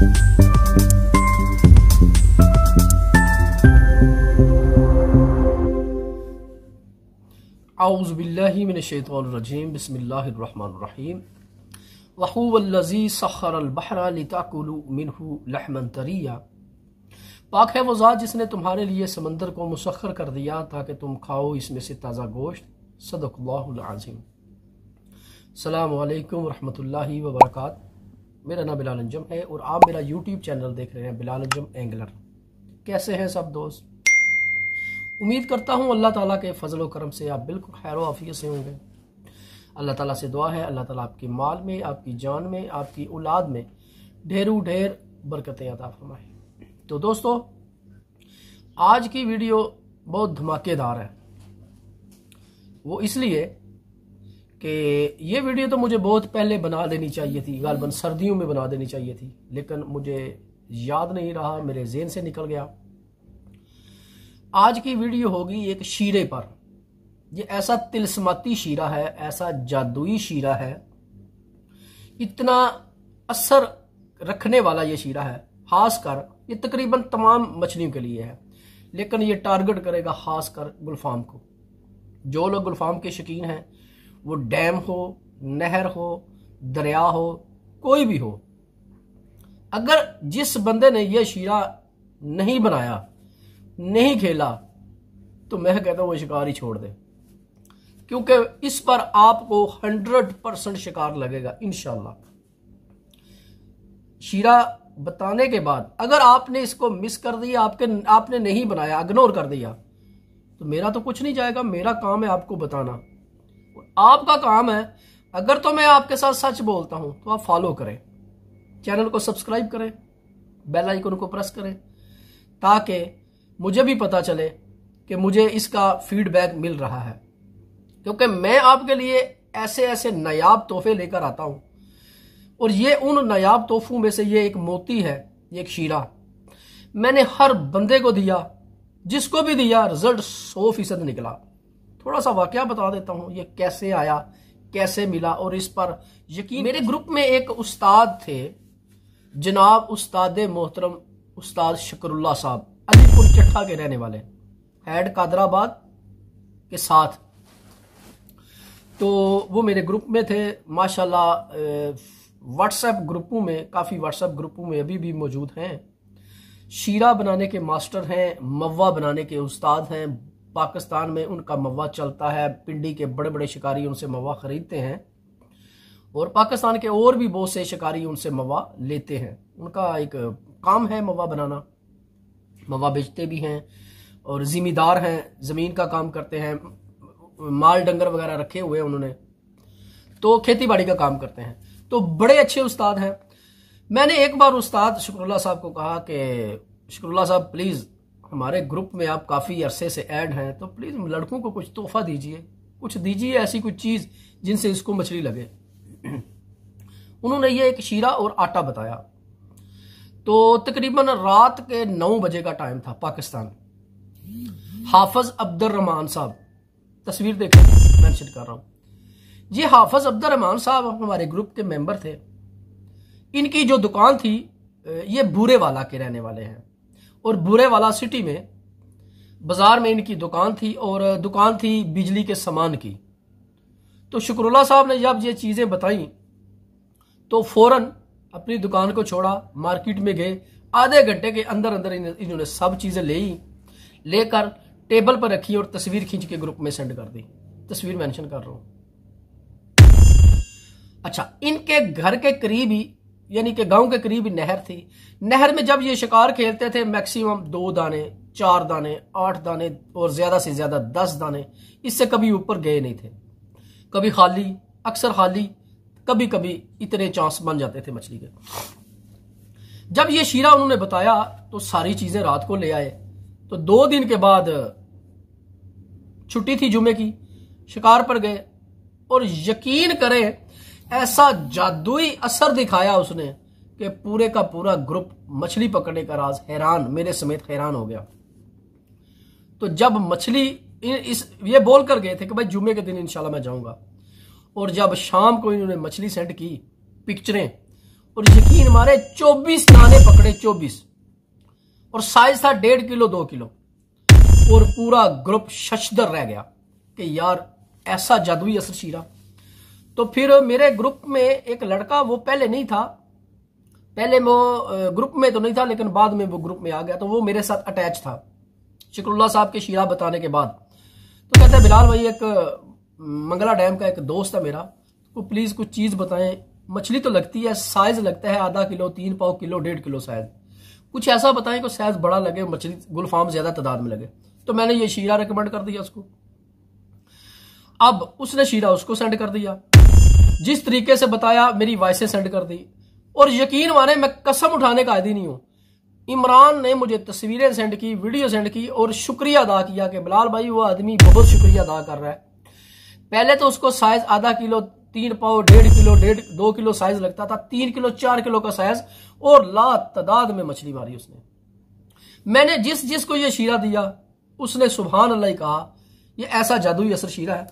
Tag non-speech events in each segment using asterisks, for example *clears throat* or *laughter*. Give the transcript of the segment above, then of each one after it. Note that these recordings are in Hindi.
आउज़बिल्लिमिनशैतरजीम बसमीम वहूवल्लज़ी सहरबहरामिन तरिया पाक है वो जिसने तुम्हारे लिए समंदर को मुसखर कर दिया ताकि तुम खाओ इसमें से ताज़ा गोश्त सदक़ल्लाज़ीम अल्लाम वरहमल वर्का मेरा नाम बिलाल अंजम है और आप मेरा यूट्यूब चैनल देख रहे हैं बिलाल अंजम एंगलर कैसे हैं सब दोस्त उम्मीद करता हूँ अल्लाह ताला के फजल करम से आप बिल्कुल खैर आफियत से होंगे अल्लाह ताला से दुआ है अल्लाह ताला आपके माल में आपकी जान में आपकी औलाद में ढेरों ढेर बरकतें अदा फरमाए तो दोस्तों आज की वीडियो बहुत धमाकेदार है वो इसलिए कि ये वीडियो तो मुझे बहुत पहले बना देनी चाहिए थी गालबन सर्दियों में बना देनी चाहिए थी लेकिन मुझे याद नहीं रहा मेरे जेन से निकल गया आज की वीडियो होगी एक शीरे पर ये ऐसा तिलस्माती शीरा है ऐसा जादुई शीरा है इतना असर रखने वाला ये शीरा है खासकर ये तकरीबन तमाम मछलियों के लिए है लेकिन ये टारगेट करेगा खासकर गुलफाम को जो लोग गुलफाम के शौकीन हैं वो डैम हो नहर हो दरिया हो कोई भी हो अगर जिस बंदे ने यह शीरा नहीं बनाया नहीं खेला तो मैं कहता हूँ वो शिकार ही छोड़ दे क्योंकि इस पर आपको हंड्रेड परसेंट शिकार लगेगा इनशाला शीरा बताने के बाद अगर आपने इसको मिस कर दिया आपके आपने नहीं बनाया इग्नोर कर दिया तो मेरा तो कुछ नहीं जाएगा मेरा काम है आपको बताना आपका काम है अगर तो मैं आपके साथ सच बोलता हूं तो आप फॉलो करें चैनल को सब्सक्राइब करें बेल आइकन को प्रेस करें ताकि मुझे भी पता चले कि मुझे इसका फीडबैक मिल रहा है क्योंकि मैं आपके लिए ऐसे ऐसे नायाब तोहफे लेकर आता हूं और ये उन नायाब तोहफों में से ये एक मोती है ये एक शीरा मैंने हर बंदे को दिया जिसको भी दिया रिजल्ट सौ फीसद निकला थोड़ा सा वाक्य बता देता हूँ ये कैसे आया कैसे मिला और इस पर यकीन मेरे ग्रुप में एक उस्ताद थे जनाब उस्ताद मोहतरम उस्ताद शकरुल्ला साहब अलीपुर चट्टा के रहने वाले हैड कादराबाद के साथ तो वो मेरे ग्रुप में थे माशाल्लाह व्हाट्सएप ग्रुपों में काफ़ी व्हाट्सएप ग्रुपों में अभी भी मौजूद हैं शीरा बनाने के मास्टर हैं मवा बनाने के उस्ताद हैं पाकिस्तान में उनका मवा चलता है पिंडी के बड़े बड़े शिकारी उनसे मवा ख़रीदते हैं और पाकिस्तान के और भी बहुत से शिकारी उनसे मवा लेते हैं उनका एक काम है मवा बनाना मवा बेचते भी हैं और ज़िमीदार हैं ज़मीन का काम करते हैं माल डंगर वगैरह रखे हुए हैं उन्होंने तो खेती बाड़ी का काम करते हैं तो बड़े अच्छे उस्ताद हैं मैंने एक बार उस्ताद शुक्रुल्ला साहब को कहा कि शुक्रुल्ला साहब प्लीज़ हमारे ग्रुप में आप काफ़ी अरसे से ऐड हैं तो प्लीज़ लड़कों को कुछ तोहफा दीजिए कुछ दीजिए ऐसी कुछ चीज़ जिनसे इसको मछली लगे *clears throat* उन्होंने ये एक शीरा और आटा बताया तो तकरीबन रात के नौ बजे का टाइम था पाकिस्तान हाफज रहमान साहब तस्वीर देखो मैंशन कर रहा हूँ ये हाफज रहमान साहब हमारे ग्रुप के मेंबर थे इनकी जो दुकान थी ये भूरे वाला के रहने वाले हैं और बुरे वाला सिटी में बाजार में इनकी दुकान थी और दुकान थी बिजली के सामान की तो शुक्रुल्ला साहब ने जब ये चीज़ें बताई तो फौरन अपनी दुकान को छोड़ा मार्केट में गए आधे घंटे के अंदर अंदर इन्होंने सब चीज़ें ले लेकर टेबल पर रखी और तस्वीर खींच के ग्रुप में सेंड कर दी तस्वीर मेंशन कर रहा हूं अच्छा इनके घर के करीब ही यानी कि गांव के करीब नहर थी नहर में जब ये शिकार खेलते थे मैक्सिमम दो दाने चार दाने आठ दाने और ज्यादा से ज्यादा दस दाने इससे कभी ऊपर गए नहीं थे कभी खाली अक्सर खाली कभी कभी इतने चांस बन जाते थे मछली के जब ये शीरा उन्होंने बताया तो सारी चीजें रात को ले आए तो दो दिन के बाद छुट्टी थी जुमे की शिकार पर गए और यकीन करें ऐसा जादुई असर दिखाया उसने कि पूरे का पूरा ग्रुप मछली पकड़ने का राज हैरान मेरे समेत हैरान हो गया तो जब मछली इस ये बोल कर गए थे कि भाई जुमे के दिन इंशाल्लाह मैं जाऊंगा और जब शाम को इन्होंने मछली सेंड की पिक्चरें और यकीन मारे 24 नाने पकड़े 24 और साइज था डेढ़ किलो दो किलो और पूरा ग्रुप शशदर रह गया कि यार ऐसा जादुई असर शीरा तो फिर मेरे ग्रुप में एक लड़का वो पहले नहीं था पहले वो ग्रुप में तो नहीं था लेकिन बाद में वो ग्रुप में आ गया तो वो मेरे साथ अटैच था शिक्रुल्ला साहब के शीरा बताने के बाद तो कहते हैं बिलाल भाई एक मंगला डैम का एक दोस्त है मेरा तो प्लीज़ कुछ चीज़ बताएं मछली तो लगती है साइज लगता है आधा किलो तीन पाओ किलो डेढ़ किलो साइज कुछ ऐसा बताएं कि साइज बड़ा लगे मछली गुलफाम ज़्यादा तादाद में लगे तो मैंने ये शीरा रिकमेंड कर दिया उसको अब उसने शीरा उसको सेंड कर दिया जिस तरीके से बताया मेरी वॉइसें सेंड कर दी और यकीन माने मैं कसम उठाने का आदि नहीं हूं इमरान ने मुझे तस्वीरें सेंड की वीडियो सेंड की और शुक्रिया अदा किया कि बिलाल भाई वो आदमी बहुत शुक्रिया अदा कर रहा है पहले तो उसको साइज आधा किलो तीन पाओ डेढ़ किलो डेढ़ दो किलो साइज लगता था तीन किलो चार किलो का साइज और ला तदाद में मछली मारी उसने मैंने जिस जिस को यह शीरा दिया उसने सुबहान अल्लाह कहा यह ऐसा जादुई असर शीरा है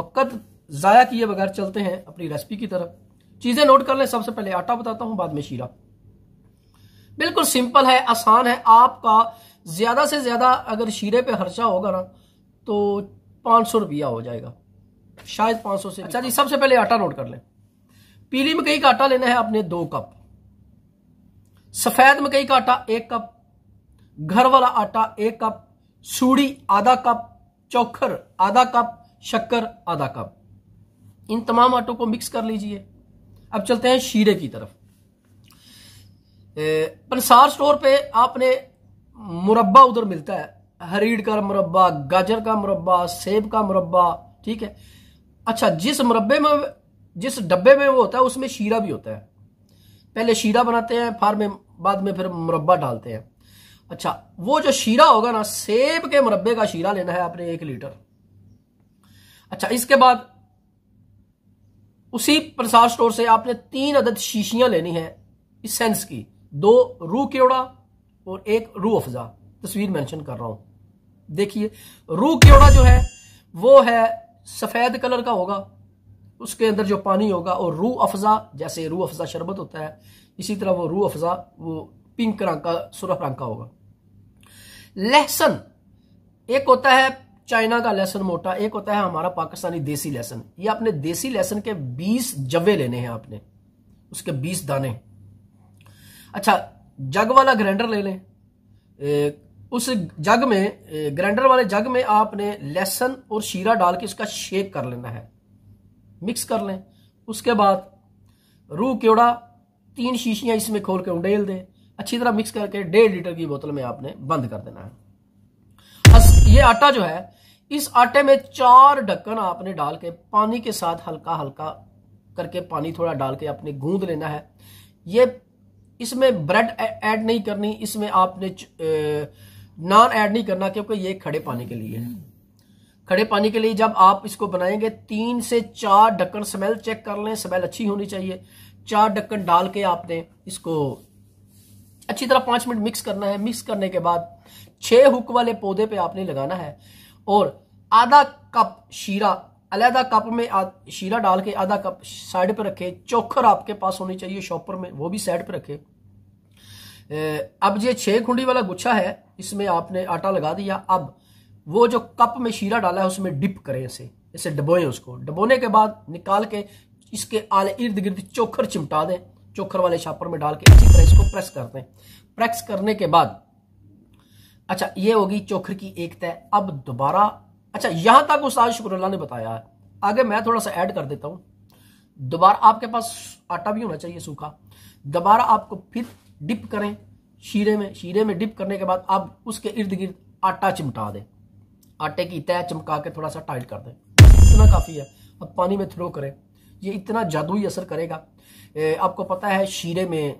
वक़्त ज़ाया किए बगैर चलते हैं अपनी रेसिपी की तरफ चीज़ें नोट कर लें सबसे पहले आटा बताता हूं बाद में शीरा बिल्कुल सिंपल है आसान है आपका ज़्यादा से ज़्यादा अगर शीरे पे खर्चा होगा ना तो पांच सौ रुपया हो जाएगा शायद पांच सौ से अच्छा जी सबसे पहले आटा नोट कर लें पीली मकई का आटा लेना है आपने दो कप सफ़ेद मकई का आटा एक कप घर वाला आटा एक कप सूड़ी आधा कप चौखर आधा कप शक्कर आधा कप इन तमाम आटों को मिक्स कर लीजिए अब चलते हैं शीरे की तरफ पंसार स्टोर पे आपने मुरब्बा उधर मिलता है हरीड़ का मुरब्बा गाजर का मुरब्बा सेब का मुरबा ठीक है अच्छा जिस मुरब्बे में जिस डब्बे में वो होता है उसमें शीरा भी होता है पहले शीरा बनाते हैं फार में बाद में फिर मुरब्बा डालते हैं अच्छा वो जो शीरा होगा ना सेब के मुरब्बे का शीरा लेना है आपने एक लीटर अच्छा इसके बाद उसी प्रसार स्टोर से आपने तीन अदद शीशियां लेनी है इस सेंस की दो रू केवड़ा और एक रू अफजा तस्वीर मेंशन कर रहा हूं देखिए रू केवड़ा जो है वो है सफेद कलर का होगा उसके अंदर जो पानी होगा और रू अफजा जैसे रू अफजा शरबत होता है इसी तरह वो रू अफजा वो पिंक रंग का सुरख रंग का होगा लहसन एक होता है चाइना का लेसन मोटा एक होता है हमारा पाकिस्तानी देसी लेसन ये आपने देसी लेसन के 20 जवे लेने हैं आपने उसके 20 दाने अच्छा जग वाला ग्राइंडर ले लें उस जग में ग्राइंडर वाले जग में आपने लहसन और शीरा डाल के इसका शेक कर लेना है मिक्स कर लें उसके बाद रूह केवड़ा तीन शीशियां इसमें खोल के उंडेल दें अच्छी तरह मिक्स करके डेढ़ लीटर की बोतल में आपने बंद कर देना है ये आटा जो है इस आटे में चार ढक्कन आपने डाल के पानी के साथ हल्का हल्का करके पानी थोड़ा डाल के आपने गूंद लेना है ये इसमें ब्रेड ऐड नहीं करनी इसमें आपने नान ऐड नहीं करना क्योंकि ये खड़े पानी के लिए है खड़े पानी के लिए जब आप इसको बनाएंगे तीन से चार ढक्कन स्मेल चेक कर लें स्मेल अच्छी होनी चाहिए चार ढक्कन डाल के आपने इसको अच्छी तरह पांच मिनट मिक्स करना है मिक्स करने के बाद छः हुक वाले पौधे पे आपने लगाना है और आधा कप शीरा अलहदा कप में शीरा डाल के आधा कप साइड पर रखे चोखर आपके पास होनी चाहिए शॉपर में वो भी साइड पे रखे अब ये छः खुंडी वाला गुच्छा है इसमें आपने आटा लगा दिया अब वो जो कप में शीरा डाला है उसमें डिप करें इसे इसे डबोएं उसको डबोने के बाद निकाल के इसके आले इर्द गिर्द चोखर चिमटा दें चोखर वाले छापर में डाल के इसी तरह इसको प्रेस कर दें प्रेस करने के बाद अच्छा ये होगी चोखर की एक तय अब दोबारा अच्छा यहां तक उस्ताद शुक्रल्ला ने बताया आगे मैं थोड़ा सा ऐड कर देता हूं दोबारा आपके पास आटा भी होना चाहिए सूखा दोबारा आपको फिर डिप करें शीरे में शीरे में डिप करने के बाद आप उसके इर्द गिर्द आटा चिमटा दें आटे की तय चमका के थोड़ा सा टाइट कर दें इतना काफ़ी है अब पानी में थ्रो करें ये इतना जादुई असर करेगा ए, आपको पता है शीरे में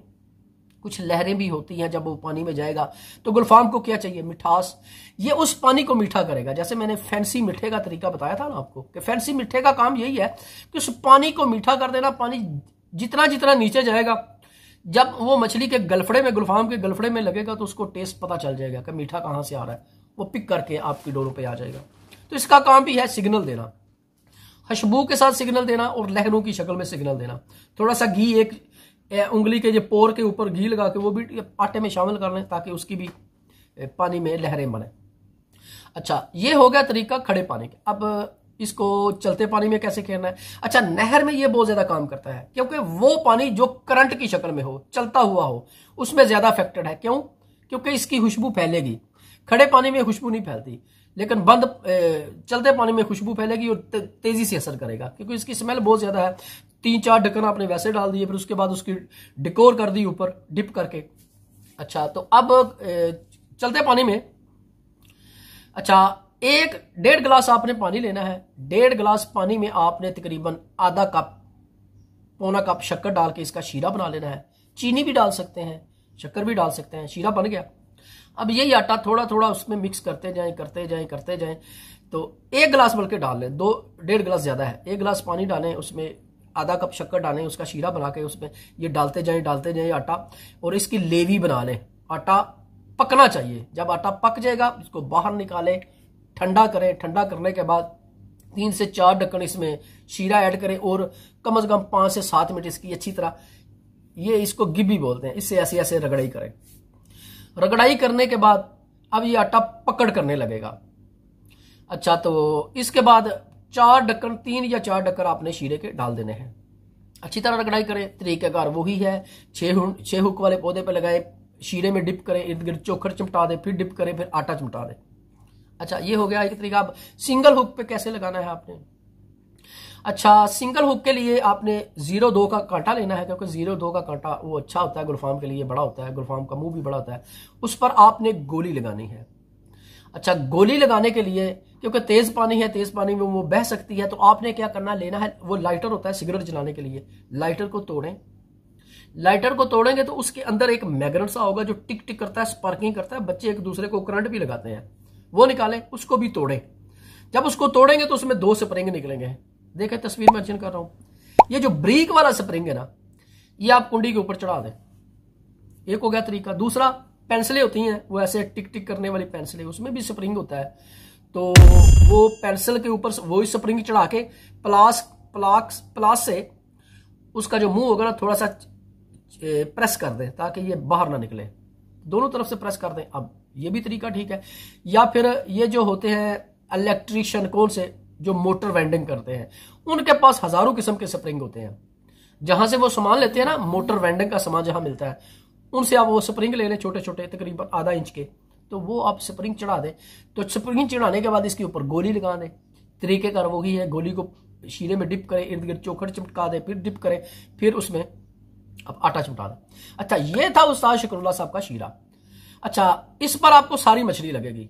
कुछ लहरें भी होती हैं जब वो पानी में जाएगा तो गुलफाम को क्या चाहिए मिठास ये उस पानी को मीठा करेगा जैसे मैंने फैंसी मीठे का तरीका बताया था ना आपको कि फैंसी मीठे का काम यही है कि उस पानी को मीठा कर देना पानी जितना जितना नीचे जाएगा जब वो मछली के गलफड़े में गुलफाम के गलफड़े में लगेगा तो उसको टेस्ट पता चल जाएगा कि मीठा कहाँ से आ रहा है वो पिक करके आपकी डोरों पर आ जाएगा तो इसका काम भी है सिग्नल देना हशबू के साथ सिग्नल देना और लहरों की शक्ल में सिग्नल देना थोड़ा सा घी एक उंगली के जो पोर के ऊपर घी लगा के वो भी आटे में शामिल कर लें ताकि उसकी भी पानी में लहरें बने अच्छा ये हो गया तरीका खड़े पानी का अब इसको चलते पानी में कैसे खेलना है अच्छा नहर में ये बहुत ज्यादा काम करता है क्योंकि वो पानी जो करंट की शक्ल में हो चलता हुआ हो उसमें ज्यादा अफेक्टेड है क्यों क्योंकि इसकी खुशबू फैलेगी खड़े पानी में खुशबू नहीं फैलती लेकिन बंद चलते पानी में खुशबू फैलेगी और तेजी से असर करेगा क्योंकि इसकी स्मेल बहुत ज्यादा है तीन चार ढक्कन आपने वैसे डाल दिए फिर उसके बाद उसकी डिकोर कर दी ऊपर डिप करके अच्छा तो अब चलते पानी में अच्छा एक डेढ़ गिलास आपने पानी लेना है डेढ़ गिलास पानी में आपने तकरीबन आधा कप पौना कप शक्कर डाल के इसका शीरा बना लेना है चीनी भी डाल सकते हैं शक्कर भी डाल सकते हैं शीरा बन गया अब यही आटा थोड़ा थोड़ा उसमें मिक्स करते जाएं करते जाएं करते जाएं तो एक गिलास बल्कि डाल लें दो डेढ़ गिलास ज़्यादा है एक गिलास पानी डालें उसमें आधा कप शक्कर डालें उसका शीरा बना के उसमें ये डालते जाएं डालते जाएं आटा और इसकी लेवी बना लें आटा पकना चाहिए जब आटा पक जाएगा इसको बाहर निकालें ठंडा करें ठंडा करने के बाद तीन से चार ढक्कन इसमें शीरा ऐड करें और कम से कम पाँच से सात मिनट इसकी अच्छी तरह ये इसको गिब्बी बोलते हैं इससे ऐसे ऐसे रगड़ाई करें रगड़ाई करने के बाद अब ये आटा पकड़ करने लगेगा अच्छा तो इसके बाद चार डक्कर तीन या चार डक्कर आपने शीरे के डाल देने हैं अच्छी तरह रगड़ाई करें तरीकाकार वही है छह छह हुक वाले पौधे पर लगाए शीरे में डिप करें इर्द गिर्द चोखर चिमटा दें फिर डिप करें फिर आटा चमटा दें अच्छा ये हो गया एक तरीका अब सिंगल हुक पे कैसे लगाना है आपने अच्छा सिंगल हुक के लिए आपने जीरो दो का कांटा लेना है क्योंकि जीरो दो का कांटा वो अच्छा होता है गुलफाम के लिए बड़ा होता है गुलफाम का मुंह भी बड़ा होता है उस पर आपने गोली लगानी है अच्छा गोली लगाने के लिए क्योंकि तेज पानी है तेज पानी में वो बह सकती है तो आपने क्या करना लेना है वो लाइटर होता है सिगरेट जलाने के लिए लाइटर को तोड़ें लाइटर को तोड़ेंगे तो उसके अंदर एक मैग्नेट सा होगा जो टिक टिक करता है स्पार्किंग करता है बच्चे एक दूसरे को करंट भी लगाते हैं वो निकालें उसको भी तोड़ें जब उसको तोड़ेंगे तो उसमें दो स्प्रिंग निकलेंगे देखें तस्वीर मैं कर रहा हूं ये जो ब्रीक वाला स्प्रिंग है ना ये आप कुंडी के ऊपर चढ़ा दें एक हो गया तरीका दूसरा पेंसिलें होती हैं वो ऐसे टिक टिक करने वाली पेंसिलें उसमें भी स्प्रिंग होता है तो वो पेंसिल के ऊपर वो स्प्रिंग चढ़ा के प्लास प्लास प्लास से उसका जो मुंह होगा ना थोड़ा सा प्रेस कर दें ताकि ये बाहर ना निकले दोनों तरफ से प्रेस कर दें अब ये भी तरीका ठीक है या फिर ये जो होते हैं इलेक्ट्रिशियन कौन से जो मोटर वेंडिंग करते हैं उनके पास हजारों किस्म के स्प्रिंग होते हैं जहां से वो सामान लेते हैं ना मोटर वेंडिंग का सामान जहां मिलता है उनसे आप वो स्प्रिंग ले लें छोटे छोटे तकरीबन आधा इंच के तो वो आप स्प्रिंग चढ़ा दें तो स्प्रिंग चढ़ाने के बाद इसके ऊपर गोली लगा दें तरीकेकार वही है गोली को शीरे में डिप करें इर्द गिर्द चोखट चिपका दें फिर डिप करें फिर उसमें आप आटा चिपटा दें अच्छा ये था उस्ताद शकरुल्ला साहब का शीरा अच्छा इस पर आपको सारी मछली लगेगी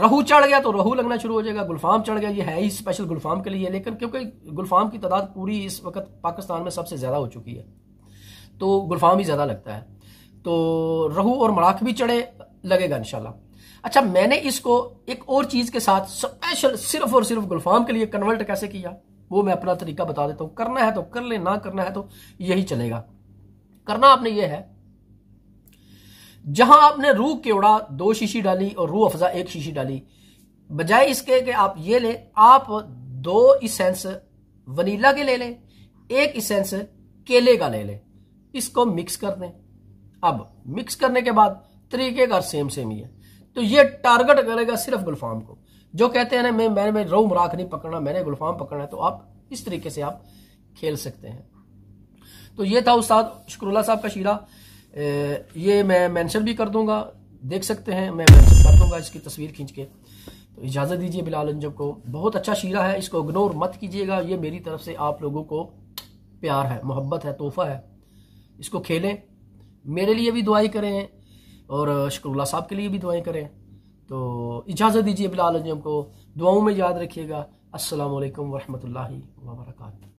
रहू चढ़ गया तो रहू लगना शुरू हो जाएगा गुलफाम चढ़ गया ये है ही स्पेशल गुलफाम के लिए लेकिन क्योंकि गुलफाम की तादाद पूरी इस वक्त पाकिस्तान में सबसे ज़्यादा हो चुकी है तो गुलफाम ही ज़्यादा लगता है तो रहू और मराख भी चढ़े लगेगा इनशाला अच्छा मैंने इसको एक और चीज़ के साथ स्पेशल सिर्फ और सिर्फ गुलफाम के लिए कन्वर्ट कैसे किया वो मैं अपना तरीका बता देता हूँ करना है तो कर ले ना करना है तो यही चलेगा करना आपने ये है जहां आपने रूह केवड़ा दो शीशी डाली और रूह अफजा एक शीशी डाली बजाय इसके कि आप ये ले आप दो इसेंस वनीला के ले लें एक इसेंस केले का ले लें इसको मिक्स कर दें अब मिक्स करने के बाद तरीके का सेम सेम ही है तो ये टारगेट करेगा सिर्फ गुलफाम को जो कहते हैं ना मैं मैंने मैं रो मराक नहीं पकड़ना मैंने गुलफाम पकड़ना है तो आप इस तरीके से आप खेल सकते हैं तो ये था उस्ताद शुक्रुल्ला साहब का शीरा ये मैं मेंशन भी कर दूंगा देख सकते हैं मैं मेंशन कर दूंगा इसकी तस्वीर खींच के तो इजाज़त दीजिए बिलाल अंजब को बहुत अच्छा शीरा है इसको इग्नोर मत कीजिएगा ये मेरी तरफ से आप लोगों को प्यार है मोहब्बत है तोहफ़ा है इसको खेलें मेरे लिए भी दुआई करें और शक्रुल्ला साहब के लिए भी दुआई करें तो इजाज़त दीजिए बिलाल अंजब को दुआओं में याद रखिएगा असलकम वरहमल वर्का